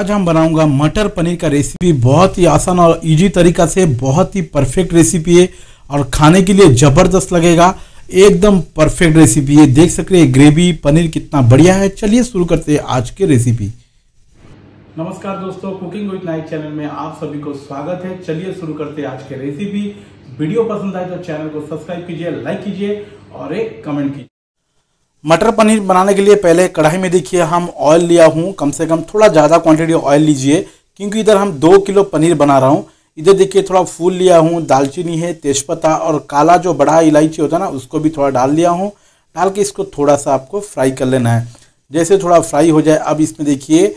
आज हम बनाऊंगा मटर पनीर का रेसिपी बहुत ही आसान और इजी तरीका से बहुत ही परफेक्ट रेसिपी है और खाने के लिए ज़बरदस्त लगेगा एकदम परफेक्ट रेसिपी है देख सकते हैं ग्रेवी पनीर कितना बढ़िया है चलिए शुरू करते हैं आज के रेसिपी नमस्कार दोस्तों कुकिंग विद नाइट चैनल में आप सभी को स्वागत है चलिए शुरू करते हैं आज के रेसिपी वीडियो पसंद आए तो चैनल को सब्सक्राइब कीजिए लाइक कीजिए और एक कमेंट कीजिए मटर पनीर बनाने के लिए पहले कढ़ाई में देखिए हम ऑयल लिया हूँ कम से कम थोड़ा ज़्यादा क्वांटिटी ऑयल लीजिए क्योंकि इधर हम दो किलो पनीर बना रहा हूँ इधर देखिए थोड़ा फूल लिया हूँ दालचीनी है तेज़पत्ता और काला जो बड़ा इलायची होता है ना उसको भी थोड़ा डाल लिया हूँ डाल के इसको थोड़ा सा आपको फ्राई कर लेना है जैसे थोड़ा फ्राई हो जाए अब इसमें देखिए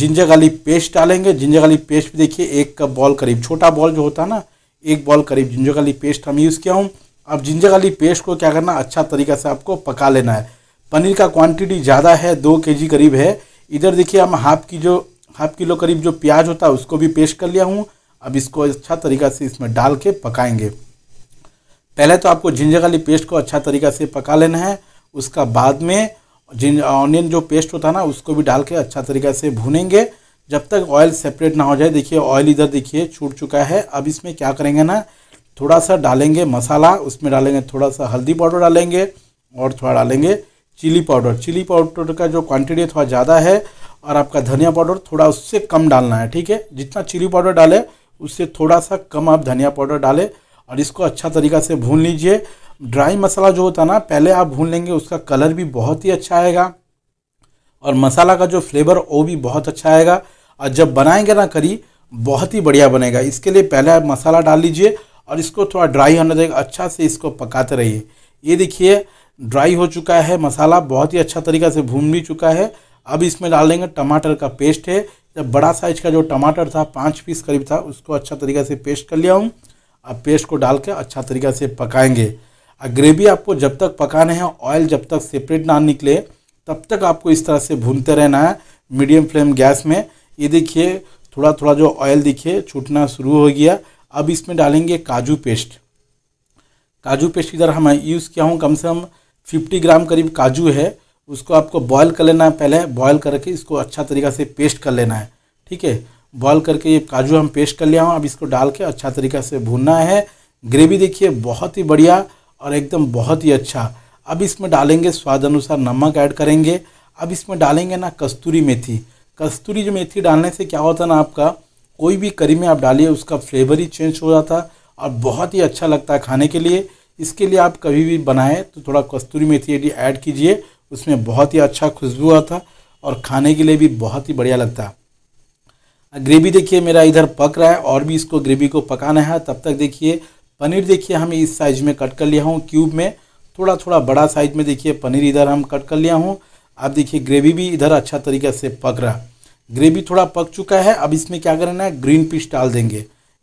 जिंजर गाली पेस्ट डालेंगे जिंजर गाली पेस्ट भी देखिए एक कप बॉल करीब छोटा बॉल जो होता है ना एक बॉल करीब जिंजर गाली पेस्ट हम यूज़ किया हूँ अब जिंजर गाली पेस्ट को क्या करना अच्छा तरीका से आपको पका लेना है पनीर का क्वांटिटी ज़्यादा है दो के जी करीब है इधर देखिए हम हाफ की जो हाफ किलो करीब जो प्याज होता है उसको भी पेश कर लिया हूँ अब इसको अच्छा तरीका से इसमें डाल के पकाएंगे पहले तो आपको जिंजर वाली पेस्ट को अच्छा तरीका से पका लेना है उसका बाद में जिन ऑनियन जो पेस्ट होता है ना उसको भी डाल के अच्छा तरीका से भूनेंगे जब तक ऑयल सेपरेट ना हो जाए देखिए ऑयल इधर देखिए छूट चुका है अब इसमें क्या करेंगे ना थोड़ा सा डालेंगे मसाला उसमें डालेंगे थोड़ा सा हल्दी पाउडर डालेंगे और थोड़ा डालेंगे चिली पाउडर चिली पाउडर का जो क्वांटिटी थोड़ा ज़्यादा है और आपका धनिया पाउडर थोड़ा उससे कम डालना है ठीक है जितना चिली पाउडर डाले उससे थोड़ा सा कम आप धनिया पाउडर डालें और इसको अच्छा तरीका से भून लीजिए ड्राई मसाला जो होता है ना पहले आप भून लेंगे उसका कलर भी बहुत ही अच्छा आएगा और मसाला का जो फ्लेवर वो भी बहुत अच्छा आएगा और जब बनाएंगे ना करी बहुत ही बढ़िया बनेगा इसके लिए पहले आप मसाला डाल लीजिए और इसको थोड़ा ड्राई होने देगा अच्छा से इसको पकाते रहिए ये देखिए ड्राई हो चुका है मसाला बहुत ही अच्छा तरीका से भून भी चुका है अब इसमें डाल देंगे टमाटर का पेस्ट है जब बड़ा साइज का जो टमाटर था पाँच पीस करीब था उसको अच्छा तरीका से पेस्ट कर लिया हूँ अब पेस्ट को डाल के अच्छा तरीका से पकाएंगे और ग्रेवी आपको जब तक पकाने हैं ऑयल जब तक सेपरेट ना निकले तब तक आपको इस तरह से भूनते रहना है मीडियम फ्लेम गैस में ये देखिए थोड़ा थोड़ा जो ऑयल देखिए छूटना शुरू हो गया अब इसमें डालेंगे काजू पेस्ट काजू पेस्ट इधर हम यूज़ किया हूँ कम से कम फिफ्टी ग्राम करीब काजू है उसको आपको बॉयल कर लेना है पहले बॉयल करके इसको अच्छा तरीका से पेस्ट कर लेना है ठीक है बॉयल करके ये काजू हम पेस्ट कर लिया हूँ अब इसको डाल के अच्छा तरीका से भूनना है ग्रेवी देखिए बहुत ही बढ़िया और एकदम बहुत ही अच्छा अब इसमें डालेंगे स्वाद अनुसार नमक ऐड करेंगे अब इसमें डालेंगे ना कस्तूरी मेथी कस्तूरी जो मेथी डालने से क्या होता है ना आपका कोई भी करी में आप डालिए उसका फ्लेवर ही चेंज हो जाता और बहुत ही अच्छा लगता है खाने के लिए इसके लिए आप कभी भी बनाएं तो थोड़ा कस्तूरी मेथी यदि ऐड कीजिए उसमें बहुत ही अच्छा खुशबू आता और खाने के लिए भी बहुत ही बढ़िया लगता ग्रेवी देखिए मेरा इधर पक रहा है और भी इसको ग्रेवी को पकाना है तब तक देखिए पनीर देखिए हम इस साइज में कट कर लिया हूँ क्यूब में थोड़ा थोड़ा बड़ा साइज में देखिए पनीर इधर हम कट कर लिया हूँ आप देखिए ग्रेवी भी इधर अच्छा तरीके से पक रहा ग्रेवी थोड़ा पक चुका है अब इसमें क्या करना है ग्रीन पीस डाल देंगे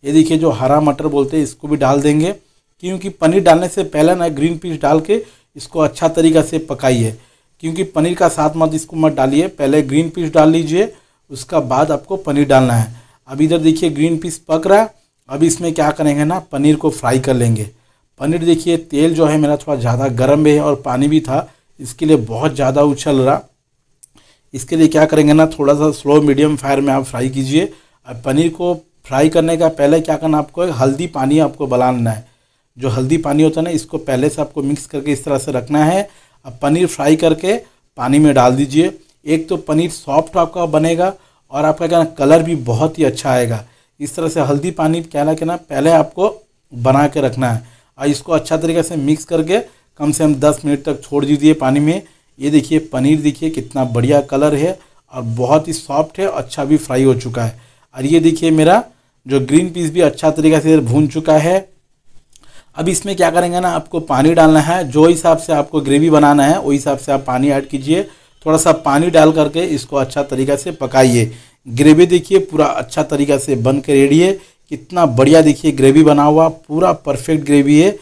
ये देखिए जो हरा मटर बोलते हैं इसको भी डाल देंगे क्योंकि पनीर डालने से पहले ना ग्रीन पीस डाल के इसको अच्छा तरीक़ा से पकाइए क्योंकि पनीर का साथ मत इसको मत डालिए पहले ग्रीन पीस डाल लीजिए उसका बाद आपको पनीर डालना है अब इधर देखिए ग्रीन पीस पक रहा है अब इसमें क्या करेंगे ना पनीर को फ्राई कर लेंगे पनीर देखिए तेल जो है मेरा थोड़ा ज़्यादा गर्म भी है और पानी भी था इसके लिए बहुत ज़्यादा उछल रहा इसके लिए क्या करेंगे ना थोड़ा सा स्लो मीडियम फायर में आप फ्राई कीजिए और पनीर को फ्राई करने का पहले क्या करना आपको हल्दी पानी आपको बलाना है जो हल्दी पानी होता है ना इसको पहले से आपको मिक्स करके इस तरह से रखना है अब पनीर फ्राई करके पानी में डाल दीजिए एक तो पनीर सॉफ्ट आपका बनेगा और आपका क्या कलर भी बहुत ही अच्छा आएगा इस तरह से हल्दी पानी कहना कहना पहले आपको बना के रखना है और इसको अच्छा तरीके से मिक्स करके कम से कम दस मिनट तक छोड़ दीजिए पानी में ये देखिए पनीर देखिए कितना बढ़िया कलर है और बहुत ही सॉफ्ट है अच्छा भी फ्राई हो चुका है और ये देखिए मेरा जो ग्रीन पीस भी अच्छा तरीके से भून चुका है अब इसमें क्या करेंगे ना आपको पानी डालना है जो हिसाब से आपको ग्रेवी बनाना है वही हिसाब से आप पानी ऐड कीजिए थोड़ा सा पानी डाल करके इसको अच्छा तरीका से पकाइए ग्रेवी देखिए पूरा अच्छा तरीका से बन के रेडी है कितना बढ़िया देखिए ग्रेवी बना हुआ पूरा परफेक्ट ग्रेवी है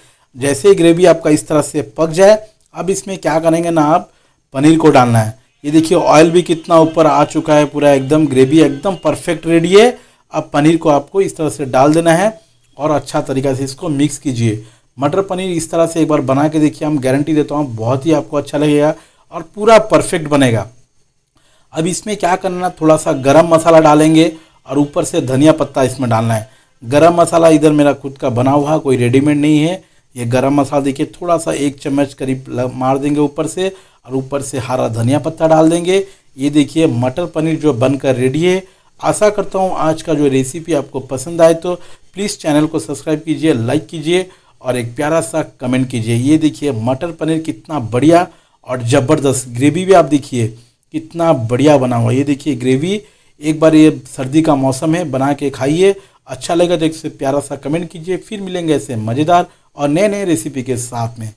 जैसे ही ग्रेवी आपका इस तरह से पक जाए अब इसमें क्या करेंगे ना आप पनीर को डालना है ये देखिए ऑयल भी कितना ऊपर आ चुका है पूरा एकदम ग्रेवी एकदम परफेक्ट रेडी है अब पनीर को आपको इस तरह से डाल देना है और अच्छा तरीका से इसको मिक्स कीजिए मटर पनीर इस तरह से एक बार बना के देखिए हम गारंटी देता हूँ बहुत ही आपको अच्छा लगेगा और पूरा परफेक्ट बनेगा अब इसमें क्या करना थोड़ा सा गरम मसाला डालेंगे और ऊपर से धनिया पत्ता इसमें डालना है गरम मसाला इधर मेरा खुद का बना हुआ कोई रेडीमेड नहीं है ये गरम मसाला देखिए थोड़ा सा एक चम्मच करीब मार देंगे ऊपर से और ऊपर से हरा धनिया पत्ता डाल देंगे ये देखिए मटर पनीर जो बनकर रेडी है आशा करता हूँ आज का जो रेसिपी आपको पसंद आए तो प्लीज़ चैनल को सब्सक्राइब कीजिए लाइक कीजिए और एक प्यारा सा कमेंट कीजिए ये देखिए मटर पनीर कितना बढ़िया और ज़बरदस्त ग्रेवी भी आप देखिए कितना बढ़िया बना हुआ ये देखिए ग्रेवी एक बार ये सर्दी का मौसम है बना के खाइए अच्छा लगेगा तो एक से प्यारा सा कमेंट कीजिए फिर मिलेंगे ऐसे मज़ेदार और नए नए रेसिपी के साथ में